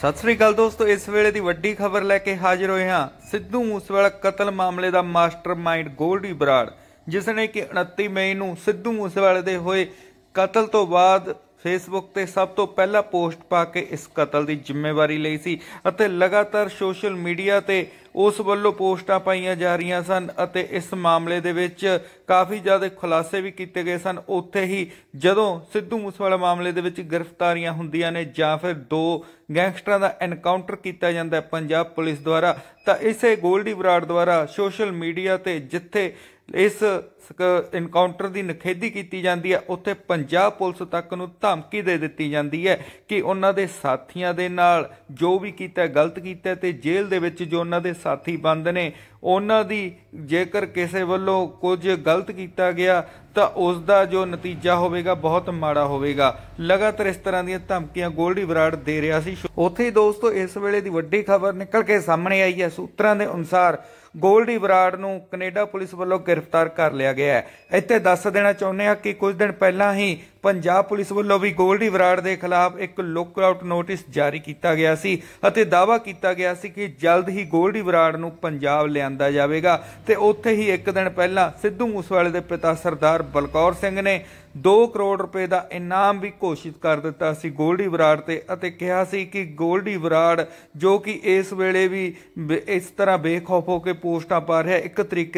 ਸਤਿ ਸ੍ਰੀ ਅਕਾਲ ਦੋਸਤੋ ਇਸ ਵੇਲੇ ਦੀ ਵੱਡੀ ਖਬਰ ਲੈ ਕੇ ਹਾਜ਼ਰ ਹੋਏ ਹਾਂ ਸਿੱਧੂ ਮੂਸੇਵਾਲਾ ਕਤਲ ਮਾਮਲੇ ਦਾ ਮਾਸਟਰਮਾਈਂਡ ਗੋਲਡੀ ਬਰਾੜ ਜਿਸ ਨੇ ਕਿ 29 ਮਈ ਨੂੰ ਸਿੱਧੂ ਮੂਸੇਵਾਲੇ ਦੇ ਹੋਏ ਕਤਲ ਤੋਂ ਬਾਅਦ ਫੇਸਬੁੱਕ ਤੇ ਸਭ ਤੋਂ ਪਹਿਲਾਂ ਪੋਸਟ ਪਾ ਕੇ ਇਸ ਕਤਲ ਦੀ ਜ਼ਿੰਮੇਵਾਰੀ ਲਈ ਸੀ ਅਤੇ ਲਗਾਤਾਰ ਸੋਸ਼ਲ ਮੀਡੀਆ ਤੇ ਉਸ ਵੱਲੋਂ ਪੋਸਟਾਂ ਪਾਈਆਂ ਜਾ ਰਹੀਆਂ ਸਨ ਅਤੇ ਇਸ ਮਾਮਲੇ ਦੇ ਵਿੱਚ ਕਾਫੀ ਜ਼ਿਆਦਾ ਖੁਲਾਸੇ ਵੀ ਕੀਤੇ ਗਏ ਸਨ ਉੱਥੇ ਹੀ ਜਦੋਂ ਸਿੱਧੂ ਮੂਸੇਵਾਲਾ ਮਾਮਲੇ ਦੇ ਵਿੱਚ ਗ੍ਰਿਫਤਾਰੀਆਂ ਹੁੰਦੀਆਂ ਨੇ ਜਾਂ ਫਿਰ ਦੋ ਗੈਂਗਸਟਰਾਂ ਦਾ ਐਨਕਾਊਂਟਰ ਕੀਤਾ ਜਾਂਦਾ ਹੈ ਪੰਜਾਬ ਪੁਲਿਸ ਦੁਆਰਾ ਤਾਂ ਇਸੇ ਗੋਲਡੀ ਬਰਾੜ ਦੁਆਰਾ ਸੋਸ਼ਲ ਮੀਡੀਆ ਤੇ ਜਿੱਥੇ ਇਸ ਇਨਕਾਊਂਟਰ ਦੀ ਨਖੇਦੀ ਕੀਤੀ ਜਾਂਦੀ ਹੈ ਉੱਥੇ ਪੰਜਾਬ ਪੁਲਿਸ ਤੱਕ ਨੂੰ ਧਮਕੀ ਦੇ ਦਿੱਤੀ ਜਾਂਦੀ ਹੈ ਕਿ ਉਹਨਾਂ ਦੇ ਸਾਥੀਆਂ ਦੇ ਨਾਲ ਜੋ ਵੀ ਕੀਤਾ ਗਲਤ ਕੀਤਾ ਤੇ ਜੇਲ੍ਹ ਦੇ ਵਿੱਚ ਜੋ ਉਹਨਾਂ ਦੇ ਸਾਥੀ ਬੰਦ ਨੇ ਉਹਨਾਂ ਦੀ ਜੇਕਰ ਕਿਸੇ ਵੱਲੋਂ ਕੁਝ ਗਲਤ ਕੀਤਾ ਗਿਆ ਤਾਂ ਉਸ ਦਾ ਜੋ ਨਤੀਜਾ ਹੋਵੇਗਾ ਬਹੁਤ ਮਾੜਾ ਹੋਵੇਗਾ ਲਗਾਤਾਰ ਇਸ ਤਰ੍ਹਾਂ ਦੀਆਂ ਧਮਕੀਆਂ ਗੋਲਡੀ ਬਰਾੜ ਦੇ ਰਿਹਾ ਸੀ ਉੱਥੇ ਹੀ ਦੋਸਤੋ ਇਸ ਵੇਲੇ ਦੀ ਵੱਡੀ ਖਬਰ ਨਿਕਲ ਕੇ ਸਾਹਮਣੇ ਆਈ ਹੈ ਸੂਤਰਾਂ ਦੇ ਅਨੁਸਾਰ ਗੋਲਡੀ ਬਰਾੜ ਨੂੰ ਕੈਨੇਡਾ ਪੁਲਿਸ ਵੱਲੋਂ ਗ੍ਰਿਫਤਾਰ ਕਰ ਲਿਆ ਗਿਆ ਹੈ ਇੱਥੇ ਦੱਸ ਦੇਣਾ ਚਾਹੁੰਦੇ ਹਾਂ ਕਿ ਕੁਝ ਦਿਨ ਪਹਿਲਾਂ ਹੀ ਪੰਜਾਬ ਪੁਲਿਸ ਵੱਲੋਂ ਵੀ ਗੋਲਡੀ ਬਰਾੜ ਦੇ ਖਿਲਾਫ ਇੱਕ ਲੁੱਕ ਆਊਟ ਨੋਟਿਸ ਜਾਰੀ ਕੀਤਾ ਗਿਆ ਸੀ ਅਤੇ ਦਾਅਵਾ ਕੀਤਾ ਗਿਆ ਸੀ ਕਿ ਜਲਦ ਹੀ ਗੋਲਡੀ ਬਰਾੜ ਨੂੰ ਪੰਜਾਬ ਲਿਆਂਦਾ ਜਾਵੇਗਾ ਤੇ ਉੱਥੇ ਹੀ ਇੱਕ ਦਿਨ ਪਹਿਲਾਂ ਸਿੱਧੂ ਮੂਸੇਵਾਲੇ ਦੇ ਪਿਤਾ ਸਰਦਾਰ ਬਲਕੌਰ ਸਿੰਘ ਨੇ 2 ਕਰੋੜ ਰੁਪਏ ਦਾ ਇਨਾਮ ਵੀ ਘੋਸ਼ਿਤ ਕਰ ਦਿੱਤਾ ਸੀ ਗੋਲਡੀ ਵਿਰਾੜ ਤੇ ਅਤੇ ਕਿਹਾ ਸੀ ਕਿ ਗੋਲਡੀ ਵਿਰਾੜ ਜੋ ਕਿ ਇਸ ਵੇਲੇ ਵੀ ਇਸ ਤਰ੍ਹਾਂ ਬੇਖੌਫ ਹੋ ਕੇ ਪੋਸਟਾਂ ਪਾ ਰਿਹਾ ਇੱਕ ਤਰੀਕੇ